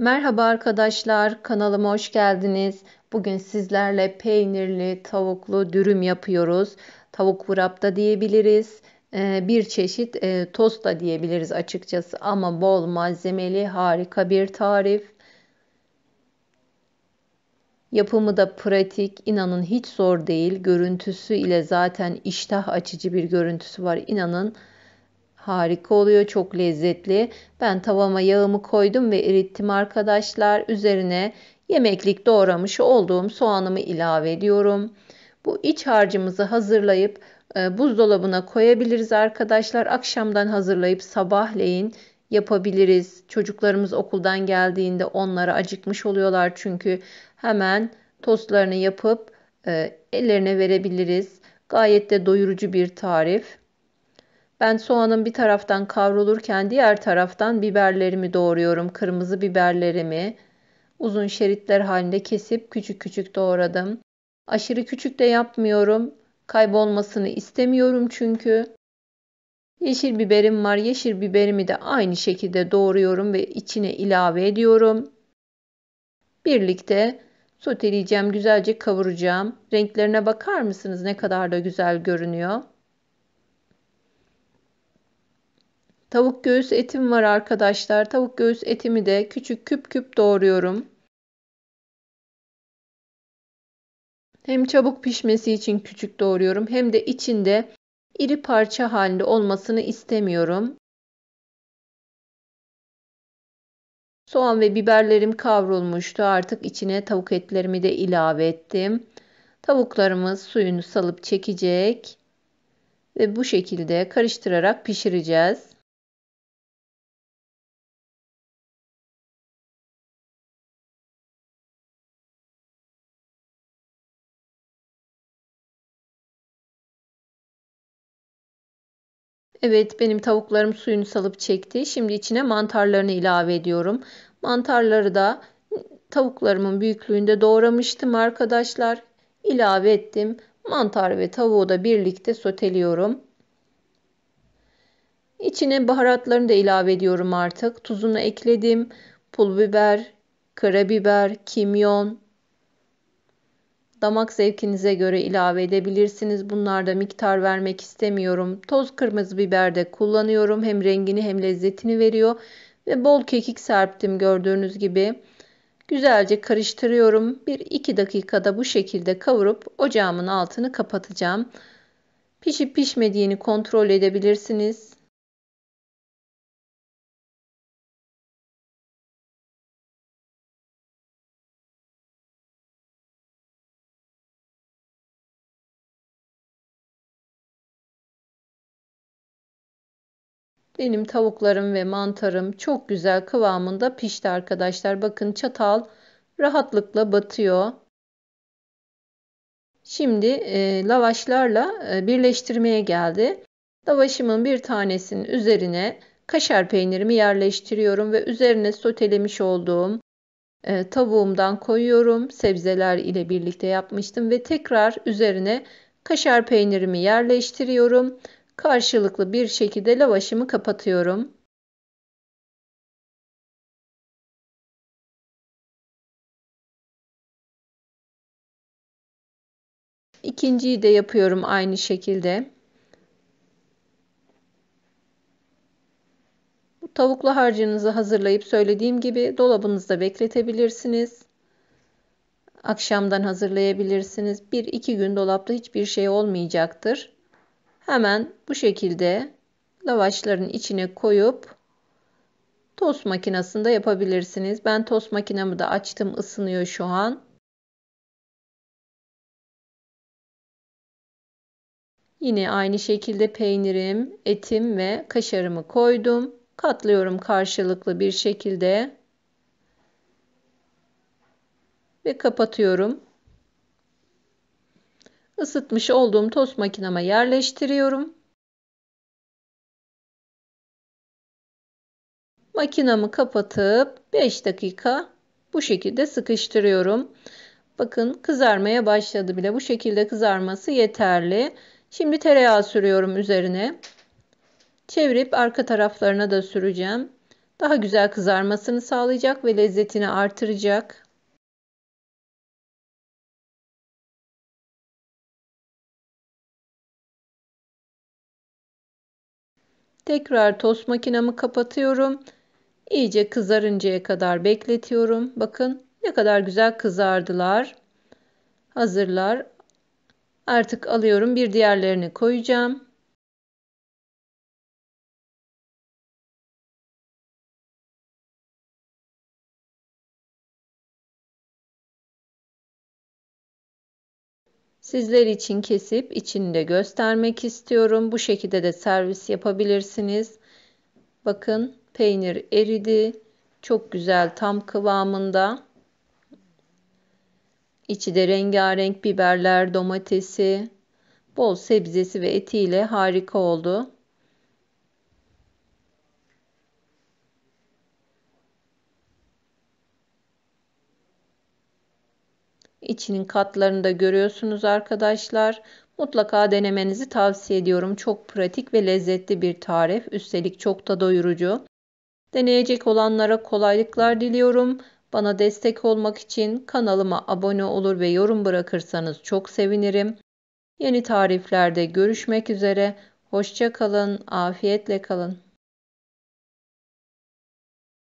Merhaba arkadaşlar, kanalıma hoş geldiniz. Bugün sizlerle peynirli tavuklu dürüm yapıyoruz. Tavuk wrap diyebiliriz. E, bir çeşit e, tost da diyebiliriz açıkçası ama bol malzemeli harika bir tarif. Yapımı da pratik, inanın hiç zor değil. Görüntüsü ile zaten iştah açıcı bir görüntüsü var. İnanın Harika oluyor, çok lezzetli. Ben tavama yağımı koydum ve erittim arkadaşlar. Üzerine yemeklik doğramış olduğum soğanımı ilave ediyorum. Bu iç harcımızı hazırlayıp e, buzdolabına koyabiliriz arkadaşlar. Akşamdan hazırlayıp sabahleyin yapabiliriz. Çocuklarımız okuldan geldiğinde onlara acıkmış oluyorlar çünkü hemen tostlarını yapıp e, ellerine verebiliriz. Gayet de doyurucu bir tarif. Ben soğanın bir taraftan kavrulurken diğer taraftan biberlerimi doğruyorum. Kırmızı biberlerimi uzun şeritler halinde kesip küçük küçük doğradım. Aşırı küçük de yapmıyorum. Kaybolmasını istemiyorum çünkü. Yeşil biberim var. Yeşil biberimi de aynı şekilde doğruyorum ve içine ilave ediyorum. Birlikte soteleyeceğim, güzelce kavuracağım. Renklerine bakar mısınız? Ne kadar da güzel görünüyor. Tavuk göğüs etim var arkadaşlar. Tavuk göğüs etimi de küçük küp küp doğruyorum. Hem çabuk pişmesi için küçük doğruyorum hem de içinde iri parça halinde olmasını istemiyorum. Soğan ve biberlerim kavrulmuştu. Artık içine tavuk etlerimi de ilave ettim. Tavuklarımız suyunu salıp çekecek ve bu şekilde karıştırarak pişireceğiz. Evet benim tavuklarım suyunu salıp çekti. Şimdi içine mantarlarını ilave ediyorum. Mantarları da tavuklarımın büyüklüğünde doğramıştım arkadaşlar. İlave ettim. Mantar ve tavuğu da birlikte soteliyorum. İçine baharatlarını da ilave ediyorum artık. Tuzunu ekledim. Pul biber, karabiber, kimyon, Damak zevkinize göre ilave edebilirsiniz. Bunlarda miktar vermek istemiyorum. Toz kırmızı biber de kullanıyorum. Hem rengini hem lezzetini veriyor. Ve bol kekik serptim gördüğünüz gibi. Güzelce karıştırıyorum. 1-2 dakikada bu şekilde kavurup ocağımın altını kapatacağım. Pişip pişmediğini kontrol edebilirsiniz. Benim tavuklarım ve mantarım çok güzel kıvamında pişti arkadaşlar. Bakın çatal rahatlıkla batıyor. Şimdi e, lavaşlarla e, birleştirmeye geldi. Lavaşımın bir tanesinin üzerine kaşar peynirimi yerleştiriyorum ve üzerine sotelemiş olduğum e, tavuğumdan koyuyorum. Sebzeler ile birlikte yapmıştım ve tekrar üzerine kaşar peynirimi yerleştiriyorum karşılıklı bir şekilde lavaşımı kapatıyorum. İkinciyi de yapıyorum aynı şekilde. Bu tavuklu harcınızı hazırlayıp söylediğim gibi dolabınızda bekletebilirsiniz. Akşamdan hazırlayabilirsiniz. Bir iki gün dolapta hiçbir şey olmayacaktır. Hemen bu şekilde lavaşların içine koyup tost makinesinde yapabilirsiniz. Ben tost makinemi de açtım ısınıyor şu an. Yine aynı şekilde peynirim, etim ve kaşarımı koydum. Katlıyorum karşılıklı bir şekilde. Ve kapatıyorum. Isıtmış olduğum tost makinama yerleştiriyorum. Makinamı kapatıp 5 dakika bu şekilde sıkıştırıyorum. Bakın kızarmaya başladı bile. Bu şekilde kızarması yeterli. Şimdi tereyağı sürüyorum üzerine. Çevirip arka taraflarına da süreceğim. Daha güzel kızarmasını sağlayacak ve lezzetini artıracak. Tekrar tost makinamı kapatıyorum. İyice kızarıncaya kadar bekletiyorum. Bakın ne kadar güzel kızardılar. Hazırlar. Artık alıyorum bir diğerlerini koyacağım. Sizler için kesip içinde göstermek istiyorum. Bu şekilde de servis yapabilirsiniz. Bakın peynir eridi. Çok güzel tam kıvamında. İçi de rengarenk biberler, domatesi, bol sebzesi ve etiyle harika oldu. içinin katlarında görüyorsunuz arkadaşlar. Mutlaka denemenizi tavsiye ediyorum. Çok pratik ve lezzetli bir tarif. Üstelik çok da doyurucu. Deneyecek olanlara kolaylıklar diliyorum. Bana destek olmak için kanalıma abone olur ve yorum bırakırsanız çok sevinirim. Yeni tariflerde görüşmek üzere. Hoşça kalın, afiyetle kalın.